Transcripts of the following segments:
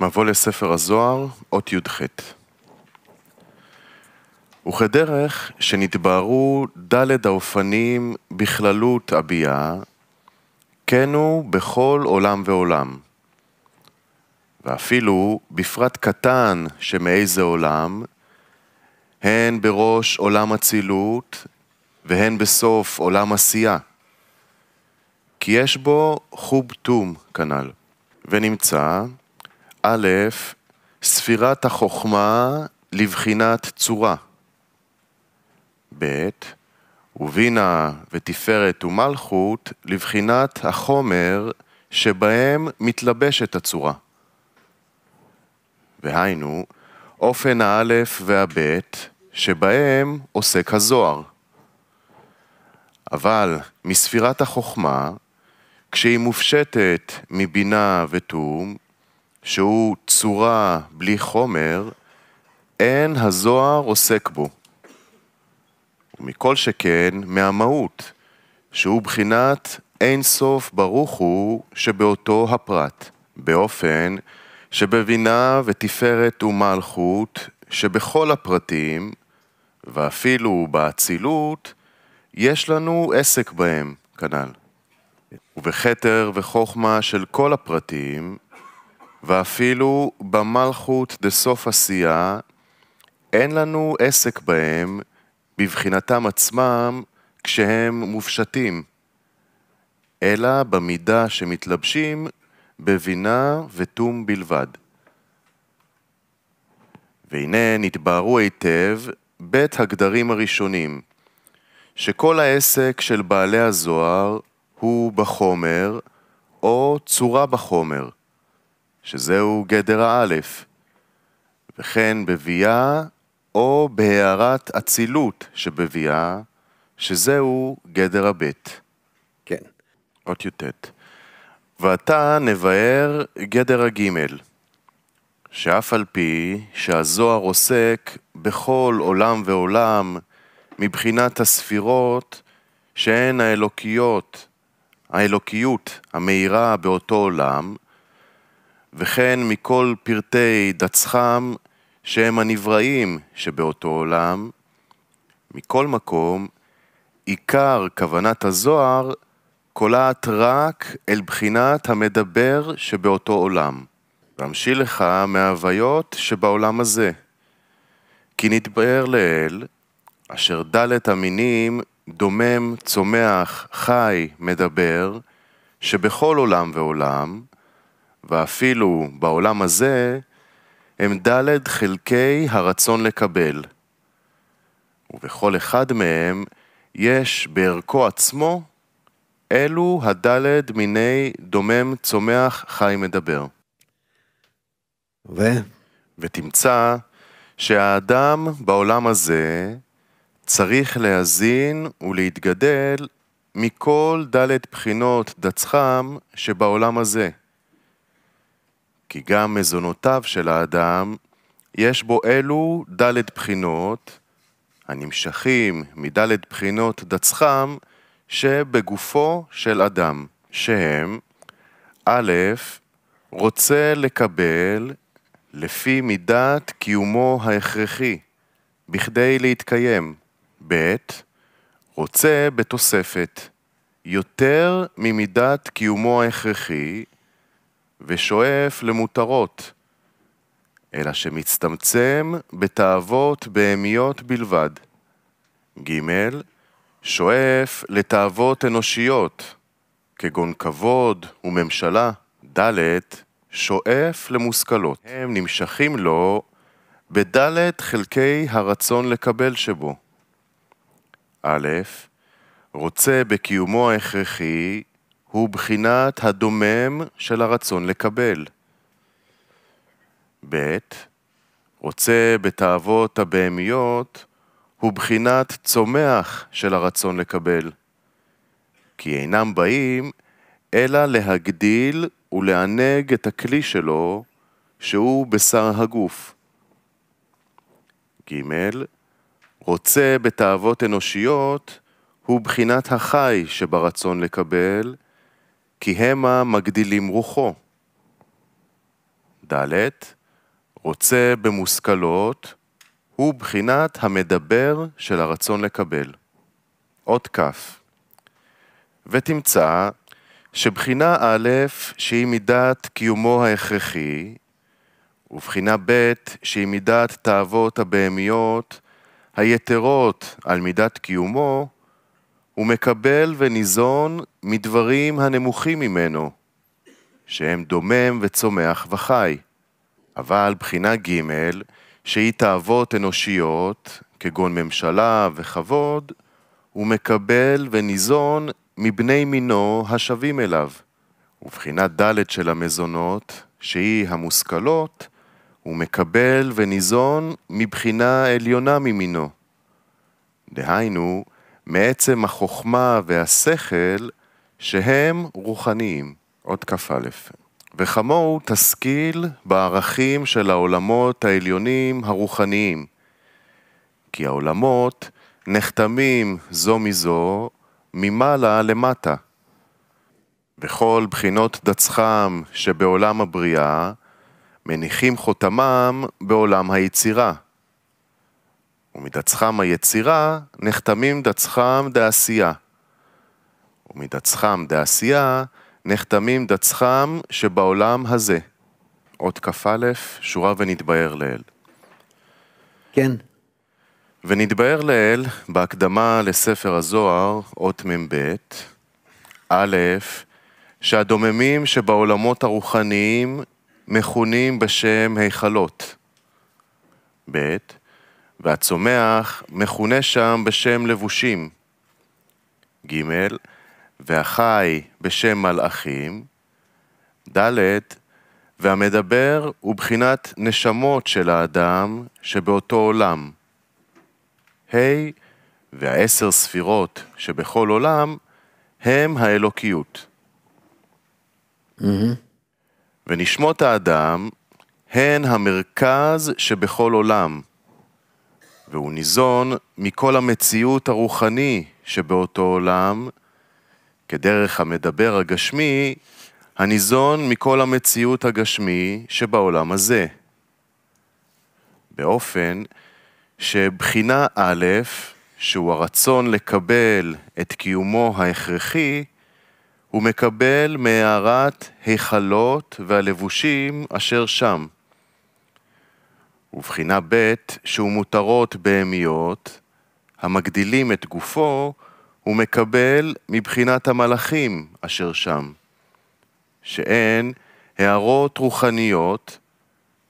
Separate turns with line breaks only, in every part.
מבוא לספר הזוהר, אות י"ח. וכדרך שנתבררו ד' האופנים בכללות הביאה, כן הוא בכל עולם ועולם. ואפילו בפרט קטן שמאיזה עולם, הן בראש עולם אצילות והן בסוף עולם עשייה. כי יש בו חוב תום כנ"ל, ונמצא א', ספירת החוכמה לבחינת צורה. ב', ובינה ותפארת ומלכות לבחינת החומר שבהם מתלבשת הצורה. והיינו, אופן האלף והבית שבהם עוסק הזוהר. אבל מספירת החוכמה, כשהיא מופשטת מבינה ותום, שהוא צורה בלי חומר, אין הזוהר עוסק בו. ומכל שכן, מהמהות, שהוא בחינת אין סוף ברוך הוא שבאותו הפרט, באופן שבבינה ותפארת ומלכות, שבכל הפרטים, ואפילו באצילות, יש לנו עסק בהם, כנ"ל. ובכתר וחוכמה של כל הפרטים, ואפילו במלכות דסוף עשייה, אין לנו עסק בהם בבחינתם עצמם כשהם מופשטים, אלא במידה שמתלבשים בבינה ותום בלבד. והנה נתבהרו היטב בית הגדרים הראשונים, שכל העסק של בעלי הזוהר הוא בחומר או צורה בחומר. שזהו גדר האלף, וכן בביאה או בהערת אצילות שבביאה, שזהו גדר הבית. כן. אות י"ט. ועתה נבהר גדר הגימל, שאף על פי שהזוהר עוסק בכל עולם ועולם, מבחינת הספירות שהן האלוקיות, האלוקיות המאירה באותו עולם, וכן מכל פרטי דצחם שהם הנבראים שבאותו עולם. מכל מקום, עיקר כוונת הזוהר קולעת רק אל בחינת המדבר שבאותו עולם. והמשיל לך מההוויות שבעולם הזה. כי נתבהר לאל, אשר דלת המינים דומם, צומח, חי, מדבר, שבכל עולם ועולם, ואפילו בעולם הזה, הם ד' חלקי הרצון לקבל. ובכל אחד מהם יש בערכו עצמו אלו הד' מיני דומם צומח חי מדבר. ו? ותמצא שהאדם בעולם הזה צריך להזין ולהתגדל מכל דלת בחינות דצחם שבעולם הזה. כי גם מזונותיו של האדם, יש בו אלו דלת בחינות, הנמשכים מדלת בחינות דצחם, שבגופו של אדם, שהם א', רוצה לקבל לפי מידת קיומו ההכרחי, בכדי להתקיים. ב', רוצה בתוספת, יותר ממידת קיומו ההכרחי, ושואף למותרות, אלא שמצטמצם בתאוות בהמיות בלבד. ג. שואף לתאוות אנושיות, כגון כבוד וממשלה. ד. שואף למושכלות. הם נמשכים לו בד' חלקי הרצון לקבל שבו. א. רוצה בקיומו ההכרחי הוא בחינת הדומם של הרצון לקבל. ב. רוצה בתאוות הבהמיות הוא בחינת צומח של הרצון לקבל. כי אינם באים אלא להגדיל ולענג את הכלי שלו, שהוא בשר הגוף. ג. רוצה בתאוות אנושיות הוא בחינת החי שברצון לקבל, כי המה מגדילים רוחו. ד. רוצה במושכלות, הוא בחינת המדבר של הרצון לקבל. אות כף. ותמצא שבחינה א', שהיא מידת קיומו ההכרחי, ובחינה ב', שהיא מידת תאוות הבהמיות, היתרות על מידת קיומו, הוא מקבל וניזון מדברים הנמוכים ממנו, שהם דומם וצומח וחי. אבל בחינה ג' שהיא תאוות אנושיות, כגון ממשלה וכבוד, הוא מקבל וניזון מבני מינו השווים אליו. ובחינה ד' של המזונות, שהיא המושכלות, הוא מקבל וניזון מבחינה עליונה ממינו. דהיינו, מעצם החוכמה והשכל שהם רוחניים, עוד כ"א. וכמוהו תשכיל בערכים של העולמות העליונים הרוחניים. כי העולמות נחתמים זו מזו, ממעלה למטה. וכל בחינות דצחם שבעולם הבריאה, מניחים חותמם בעולם היצירה. ומדצחם היצירה נחתמים דצחם דעשייה. ומדצחם דעשייה נחתמים דצחם שבעולם הזה. אות כ"א, שורה ונתבהר לאל. כן. ונתבהר לאל בהקדמה לספר הזוהר, אות מ"ב, א', שהדוממים שבעולמות הרוחניים מכונים בשם היכלות. ב', והצומח מכונה שם בשם לבושים. ג. והחי בשם מלאכים. ד. והמדבר הוא בחינת נשמות של האדם שבאותו עולם. ה. והעשר ספירות שבכל עולם הם האלוקיות. Mm-hmm. ונשמות האדם הן המרכז שבכל עולם. והוא ניזון מכל המציאות הרוחני שבאותו עולם, כדרך המדבר הגשמי, הניזון מכל המציאות הגשמי שבעולם הזה. באופן שבחינה א', שהוא הרצון לקבל את קיומו ההכרחי, הוא מקבל מהארת היכלות והלבושים אשר שם. ובחינה ב' שהוא מותרות בהמיות, המגדילים את גופו, הוא מקבל מבחינת המלאכים אשר שם, שהן הערות רוחניות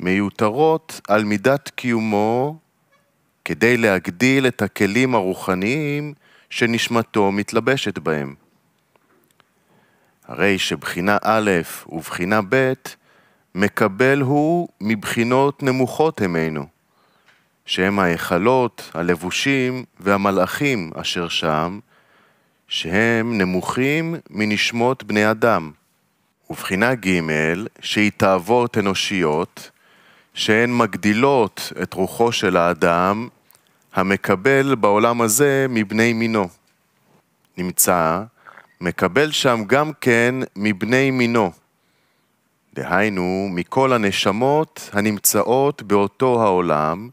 מיותרות על מידת קיומו כדי להגדיל את הכלים הרוחניים שנשמתו מתלבשת בהם. הרי שבחינה א' ובחינה ב' מקבל הוא מבחינות נמוכות המינו, שהם ההיכלות, הלבושים והמלאכים אשר שם, שהם נמוכים מנשמות בני אדם. ובחינה ג' שהיא תאוות אנושיות, שהן מגדילות את רוחו של האדם המקבל בעולם הזה מבני מינו. נמצא, מקבל שם גם כן מבני מינו. דהיינו, מכל הנשמות הנמצאות באותו העולם,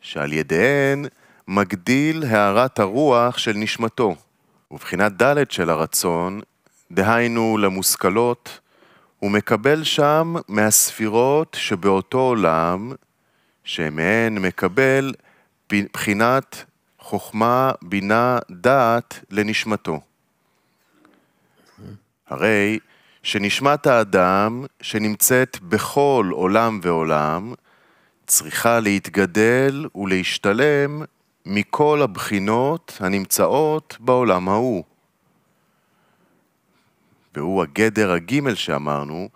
שעל ידיהן מגדיל הארת הרוח של נשמתו. ובחינת ד' של הרצון, דהיינו למושכלות, הוא מקבל שם מהספירות שבאותו עולם, שמהן מקבל בחינת חוכמה, בינה, דעת לנשמתו. הרי שנשמת האדם, שנמצאת בכל עולם ועולם, צריכה להתגדל ולהשתלם מכל הבחינות הנמצאות בעולם ההוא. והוא הגדר הגימל שאמרנו,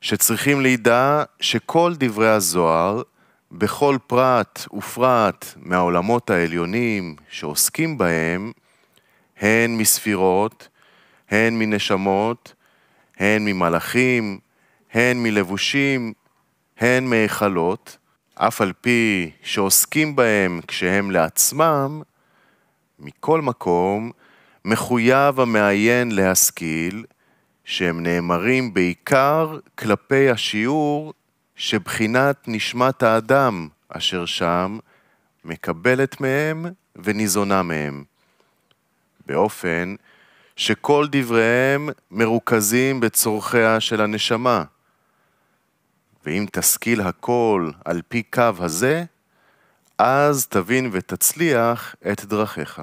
שצריכים לידע שכל דברי הזוהר, בכל פרט ופרט מהעולמות העליונים שעוסקים בהם, הן מספירות, הן מנשמות, הן ממלאכים, הן מלבושים, הן מהיכלות, אף על פי שעוסקים בהם כשהם לעצמם, מכל מקום, מחויב המעיין להשכיל שהם נאמרים בעיקר כלפי השיעור שבחינת נשמת האדם אשר שם מקבלת מהם וניזונה מהם. באופן שכל דבריהם מרוכזים בצורכיה של הנשמה. ואם תשכיל הכל על פי קו הזה, אז תבין ותצליח את דרכיך.